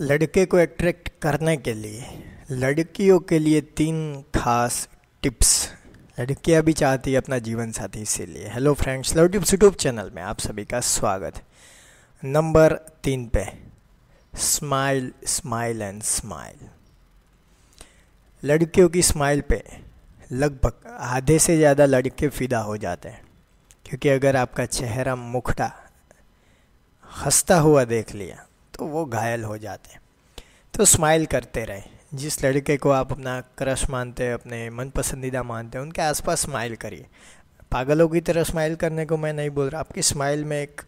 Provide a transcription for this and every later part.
लड़के को अट्रैक्ट करने के लिए लड़कियों के लिए तीन खास टिप्स लड़कियां भी चाहती है अपना जीवन साथी इसीलिए hello friends love tips YouTube channel में आप सभी का स्वागत नंबर तीन पे स्माइल स्माइल एंड स्माइल लड़कियों की स्माइल पे लगभग आधे से ज़्यादा लड़के फिदा हो जाते हैं क्योंकि अगर आपका चेहरा मुखटा हंसता हुआ देख लिया तो वो घायल हो जाते हैं तो स्माइल करते रहें जिस लड़के को आप अपना क्रश मानते हैं अपने मन पसंदीदा मानते हैं उनके आसपास स्माइल करिए पागलों की तरह स्माइल करने को मैं नहीं बोल रहा आपकी स्माइल में एक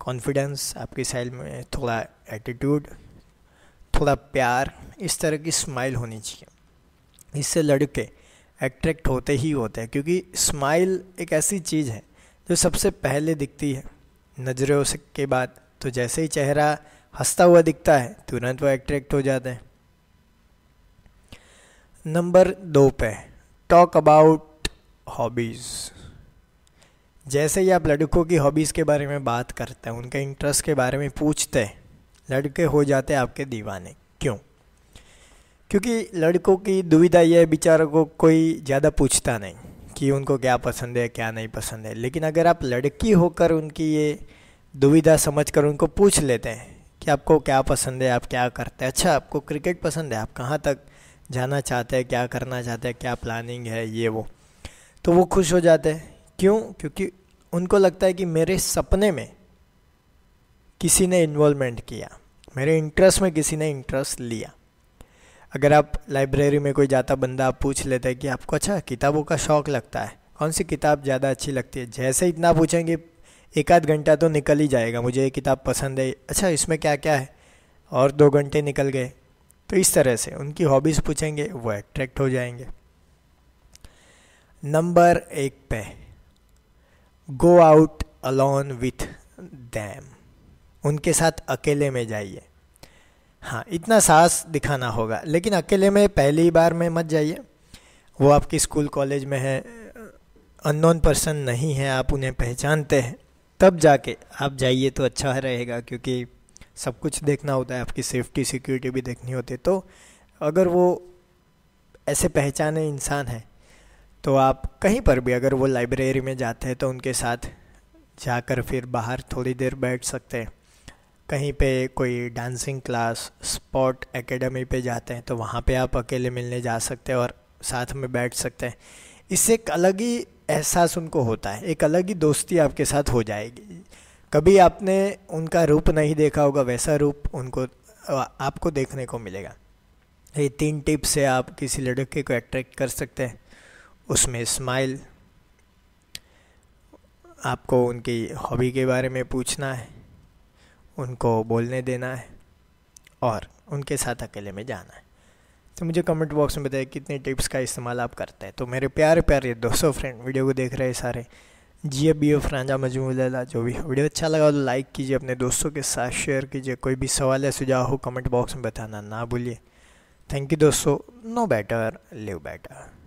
कॉन्फिडेंस आपकी स्माइल में थोड़ा एटीट्यूड थोड़ा प्यार इस तरह की स्माइल होनी चाहिए इससे लड़के अट्रैक्ट होते ही होते हैं क्योंकि स्माइल एक ऐसी चीज़ है जो सबसे पहले दिखती है नज़रों से के बाद तो जैसे ही चेहरा हंसता हुआ दिखता है तुरंत वो अट्रैक्ट हो जाते हैं नंबर दो पे टॉक अबाउट हॉबीज़ जैसे ही आप लड़कों की हॉबीज़ के बारे में बात करते हैं उनके इंटरेस्ट के बारे में पूछते हैं लड़के हो जाते हैं आपके दीवाने क्यों क्योंकि लड़कों की दुविधा यह है बेचारों को कोई ज़्यादा पूछता नहीं कि उनको क्या पसंद है क्या नहीं पसंद है लेकिन अगर आप लड़की होकर उनकी ये दुविधा समझ कर उनको पूछ लेते हैं कि आपको क्या पसंद है आप क्या करते हैं अच्छा आपको क्रिकेट पसंद है आप कहाँ तक जाना चाहते हैं क्या करना चाहते हैं क्या प्लानिंग है ये वो तो वो खुश हो जाते हैं क्यों क्योंकि उनको लगता है कि मेरे सपने में किसी ने इन्वॉल्वमेंट किया मेरे इंटरेस्ट में किसी ने इंटरेस्ट लिया अगर आप लाइब्रेरी में कोई जाता बंदा आप पूछ लेते हैं कि आपको अच्छा किताबों का शौक लगता है कौन सी किताब ज़्यादा अच्छी लगती है जैसे इतना पूछेंगे एक आध घंटा तो निकल ही जाएगा मुझे ये किताब पसंद है अच्छा इसमें क्या क्या है और दो घंटे निकल गए तो इस तरह से उनकी हॉबीज़ पूछेंगे वो अट्रैक्ट हो जाएंगे नंबर एक पे go out alone with them उनके साथ अकेले में जाइए हाँ इतना साहस दिखाना होगा लेकिन अकेले में पहली बार में मत जाइए वो आपके स्कूल कॉलेज में है अननोन पर्सन नहीं है आप उन्हें पहचानते हैं तब जाके आप जाइए तो अच्छा रहेगा क्योंकि सब कुछ देखना होता है आपकी सेफ्टी सिक्योरिटी भी देखनी होती है तो अगर वो ऐसे पहचाने इंसान हैं तो आप कहीं पर भी अगर वो लाइब्रेरी में जाते हैं तो उनके साथ जाकर फिर बाहर थोड़ी देर बैठ सकते हैं कहीं पे कोई डांसिंग क्लास स्पोर्ट एकेडमी पे जाते हैं तो वहाँ पे आप अकेले मिलने जा सकते हैं और साथ में बैठ सकते हैं इससे एक अलग ही एहसास उनको होता है एक अलग ही दोस्ती आपके साथ हो जाएगी कभी आपने उनका रूप नहीं देखा होगा वैसा रूप उनको आपको देखने को मिलेगा ये तीन टिप्स से आप किसी लड़के को अट्रैक्ट कर सकते हैं उसमें स्माइल आपको उनकी हॉबी के बारे में पूछना है उनको बोलने देना है और उनके साथ अकेले में जाना है तो मुझे कमेंट बॉक्स में बताइए कितने टिप्स का इस्तेमाल आप करते हैं तो मेरे प्यारे प्यारे दोस्तों फ्रेंड वीडियो को देख रहे हैं सारे जी बी यो फ्रांजा मजमूला जो भी वीडियो अच्छा लगा तो लाइक कीजिए अपने दोस्तों के साथ शेयर कीजिए कोई भी सवाल या सुझाव हो कमेंट बॉक्स में बताना ना भूलिए थैंक यू दोस्तों नो बेटर लिव बेटर